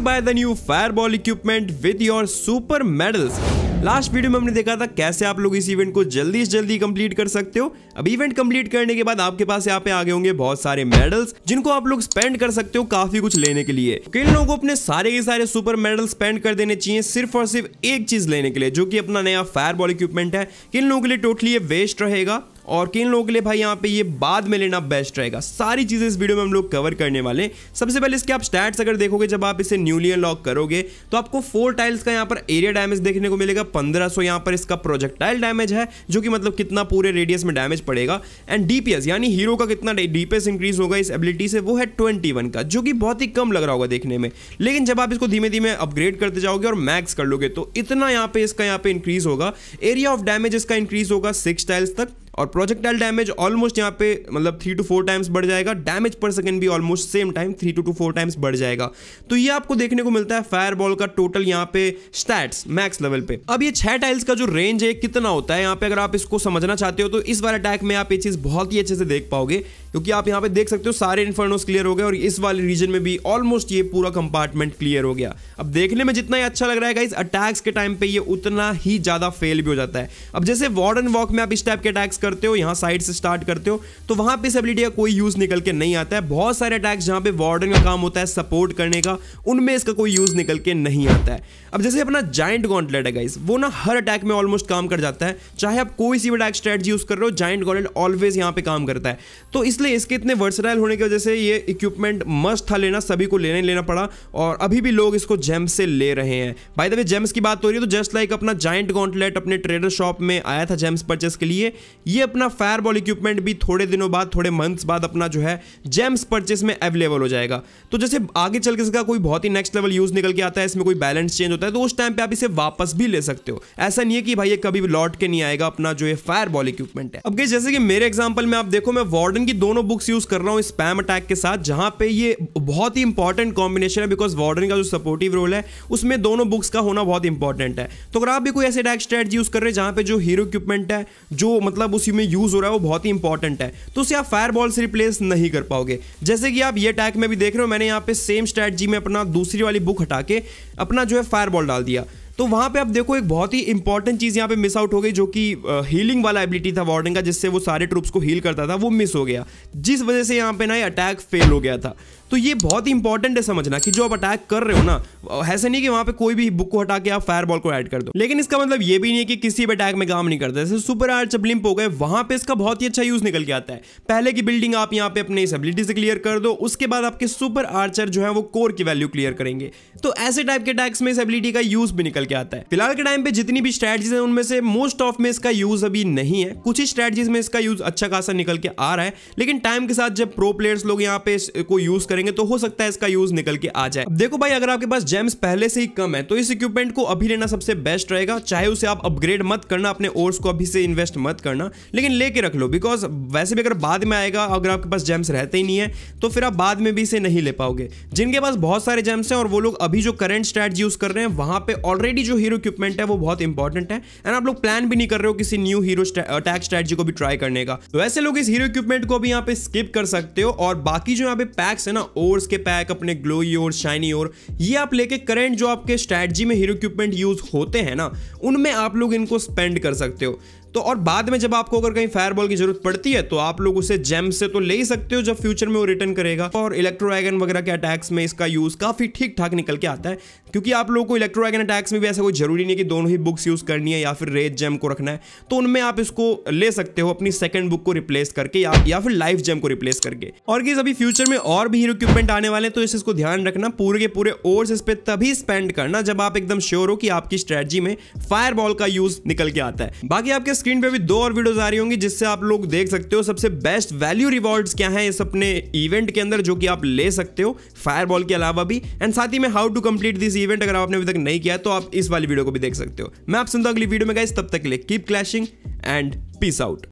you buy the new fireball equipment with your super medals last video में हमने देखा था कैसे आप लोग इस इवेंट को जल्दी से जल्दी कंप्लीट कर सकते हो अब इवेंट कंप्लीट करने के बाद आपके पास यहाँ पे आगे होंगे बहुत सारे मेडल्स जिनको आप लोग स्पेंड कर सकते हो काफी कुछ लेने के लिए किन लोगों को अपने सारे के सारे सुपर मेडल स्पेंड कर देने चाहिए सिर्फ और सिर्फ एक चीज लेने के लिए जो की अपना नया फायर इक्विपमेंट है किन लोगों के लिए टोटली ये वेस्ट रहेगा और किन लोगों के लिए भाई यहाँ पे ये बाद में लेना बेस्ट रहेगा सारी चीज़ें इस वीडियो में हम लोग कवर करने वाले सबसे पहले इसके आप स्टैट्स अगर देखोगे जब आप इसे न्यूली अनलॉक करोगे तो आपको फोर टाइल्स का यहाँ पर एरिया डैमेज देखने को मिलेगा पंद्रह सौ यहाँ पर इसका प्रोजेक्टाइल डैमेज है जो कि मतलब कितना पूरे रेडियस में डैमेज पड़ेगा एंड डीपीएस यानी हीरो का कितना डीपीएस इंक्रीज होगा इस एबिलिटी से वो है ट्वेंटी वन का जो कि बहुत ही कम लग रहा होगा देखने में लेकिन जब आप इसको धीमे धीमे अपग्रेड करते जाओगे और मैक्स कर लोगे तो इतना यहाँ पे इसका यहाँ पे इंक्रीज होगा एरिया ऑफ डैमेज इसका इंक्रीज होगा सिक्स टाइल्स तक और प्रोजेक्टाइल डैमेज ऑलमोस्ट यहाँ पे मतलब थ्री टू फोर टाइम्स बढ़ जाएगा डैमेज पर सेकेंड भी almost same time three two two four times बढ़ जाएगा तो ये आपको देखने को मिलता है फायर बॉल का टोटल यहाँ पे स्टैट्स मैक्स लेवल पे अब ये छह टाइल्स का जो रेंज है कितना होता है यहाँ पे अगर आप इसको समझना चाहते हो तो इस बार अटैक में आप ये चीज़ बहुत ही अच्छे से देख पाओगे क्योंकि आप यहाँ पे देख सकते हो सारे इन्फर्नोस क्लियर हो गए और इस वाले रीजन में भी ऑलमोस्ट ये पूरा कंपार्टमेंट क्लियर हो गया अब देखने में जितना ही अच्छा लग रहा है इस अटैक्स के टाइम पे ये उतना ही ज़्यादा फेल भी हो जाता है अब जैसे वार्डन वॉक में आप इस टाइप के अटैक्स करते हो यहाँ साइड से स्टार्ट करते हो तो वहां पर इस एबिलिटी का कोई यूज़ निकल के नहीं आता है बहुत सारे अटैक्स जहाँ पे वार्डन का काम होता है सपोर्ट करने का उनमें इसका कोई यूज़ निकल के नहीं आता है अब जैसे अपना जाइंट गॉन्टलेट है गाइस वो ना हर अटैक में ऑलमोस्ट काम कर जाता है चाहे आप कोई सी अटैक स्ट्रेटजी यूज़ कर रहे हो जाइंट गॉन्टलेट ऑलवेज यहाँ पे काम करता है तो इसलिए इसके इतने वर्सटाइल होने की वजह से ये इक्विपमेंट मस्ट था लेना सभी को लेने लेना पड़ा और अभी भी लोग इसको जेम्स से ले रहे हैं बाय द वे जेम्स की बात हो रही है तो जस्ट लाइक अपना जाइंट गॉन्टलेट अपने ट्रेडर शॉप में आया था जेम्स परचेस के लिए ये अपना फायर बॉल इक्विपमेंट भी थोड़े दिनों बाद थोड़े मंथ्स बाद अपना जो है जेम्स परचेस में अवेलेबल हो जाएगा तो जैसे आगे चल के इसका कोई बहुत ही नेक्स्ट लेवल यूज़ निकल के आता है इसमें कोई बैलेंस चेंज होता है तो उस टाइम पे आप इसे वापस भी ले सकते हो ऐसा नहीं है कि भाई ये कभी लौट के नहीं आएगा अपना जो ये फायर बॉल इक्विपमेंट है अब जैसे कि मेरे एग्जाम्पल में आप देखो मैं वार्डन की दोनों बुक्स यूज़ कर रहा हूँ स्पैम अटैक के साथ जहाँ पे ये बहुत ही इंपॉर्टेंट कॉम्बिनेशन है बिकॉज वार्डन का जो सपोर्टिव रोल है उसमें दोनों बुक्स का होना बहुत इंपॉर्टेंट है तो अगर आप भी कोई ऐसे अटैक स्ट्रेट यूज़ कर रहे हैं जहाँ पे जो हीरो इक्विपमेंट है जो मतलब रिसोर्स में यूज हो रहा है वो बहुत ही इंपॉर्टेंट है तो उसे आप फायर बॉल से रिप्लेस नहीं कर पाओगे जैसे कि आप ये अटैक में भी देख रहे हो मैंने यहाँ पे सेम स्ट्रैटजी में अपना दूसरी वाली बुक हटा के अपना जो है फायर बॉल डाल दिया तो वहां पे आप देखो एक बहुत ही इंपॉर्टेंट चीज़ यहाँ पे मिस आउट हो गई जो कि हीलिंग वाला एबिलिटी था वार्डन का जिससे वो सारे ट्रूप्स को हील करता था वो मिस हो गया जिस वजह से यहाँ पे ना ये अटैक फेल हो गया था तो ये बहुत ही इंपॉर्टेंट है समझना कि जो आप अटैक कर रहे हो ना ऐसे नहीं कि वहां पे कोई भी बुक को हटा के आप फायर बॉल को ऐड कर दो लेकिन इसका मतलब ये भी नहीं है कि किसी भी अटैक में काम नहीं करता जैसे सुपर आर्ट जब लिंप हो गए वहां पे इसका बहुत ही अच्छा यूज निकल के आता है पहले की बिल्डिंग आप यहाँ पे अपने इस एबिलिटी से क्लियर कर दो उसके बाद आपके सुपर आर्चर जो है वो कोर की वैल्यू क्लियर करेंगे तो ऐसे टाइप के अटैक्स में इस एबिलिटी का यूज भी निकल करके आता है फिलहाल के टाइम पे जितनी भी स्ट्रेटजीज है उनमें से मोस्ट ऑफ में इसका यूज अभी नहीं है कुछ ही स्ट्रेटजीज में इसका यूज अच्छा खासा निकल के आ रहा है लेकिन टाइम के साथ जब प्रो प्लेयर्स लोग यहाँ पे को यूज करेंगे तो हो सकता है इसका यूज निकल के आ जाए देखो भाई अगर आपके पास जेम्स पहले से ही कम है तो इस इक्विपमेंट को अभी लेना सबसे बेस्ट रहेगा चाहे उसे आप अपग्रेड मत करना अपने ओर्स को अभी से इन्वेस्ट मत करना लेकिन लेके रख लो बिकॉज वैसे भी अगर बाद में आएगा अगर आपके पास जेम्स रहते ही नहीं है तो फिर आप बाद में भी इसे नहीं ले पाओगे जिनके पास बहुत सारे जेम्स हैं और वो लोग अभी जो करेंट स्ट्रैट यूज कर रहे हैं वहां पे ऑलरेडी ऑलरेडी जो हीरो इक्विपमेंट है वो बहुत इंपॉर्टेंट है एंड आप लोग प्लान भी नहीं कर रहे हो किसी न्यू हीरो अटैक स्ट्रेटजी को भी ट्राई करने का तो ऐसे लोग इस हीरो इक्विपमेंट को भी यहाँ पे स्किप कर सकते हो और बाकी जो यहाँ पे पैक्स है ना ओर्स के पैक अपने ग्लोई और शाइनी और ये आप लेके करेंट जो आपके स्ट्रैटजी में हीरो इक्विपमेंट यूज होते हैं ना उनमें आप लोग इनको स्पेंड कर सकते हो तो और बाद में जब आपको अगर कहीं फायरबॉल की जरूरत पड़ती है तो आप लोग उसे जेम से तो ले ही सकते हो जब फ्यूचर में वो रिटर्न करेगा और इलेक्ट्रोवैगन वगैरह के अटैक्स में इसका यूज काफी ठीक ठाक निकल के आता है क्योंकि आप लोग को इलेक्ट्रोवैगन अटैक्स में भी ऐसा कोई जरूरी नहीं कि दोनों ही बुक्स यूज करनी है या फिर रेत जेम को रखना है तो उनमें आप इसको ले सकते हो अपनी सेकंड बुक को रिप्लेस करके या, या फिर लाइफ जेम को रिप्लेस करके और कि अभी फ्यूचर में और भी हीरो इक्विपमेंट आने वाले तो इसको ध्यान रखना पूरे के पूरे ओर्स इस पर तभी स्पेंड करना जब आप एकदम श्योर हो कि आपकी स्ट्रेटजी में फायर का यूज निकल के आता है बाकी आपके स्क्रीन पे भी दो और वीडियोस आ रही होंगी जिससे आप लोग देख सकते हो सबसे बेस्ट वैल्यू रिवॉर्ड्स क्या हैं इस अपने इवेंट के अंदर जो कि आप ले सकते हो फायरबॉल के अलावा भी एंड साथ ही में how to complete this event अगर आपने अभी तक नहीं किया तो आप इस वाली वीडियो को भी देख सकते हो मैं आप सुनता हूँ अगली वीडियो में गाइस तब तक के लिए keep clashing and peace out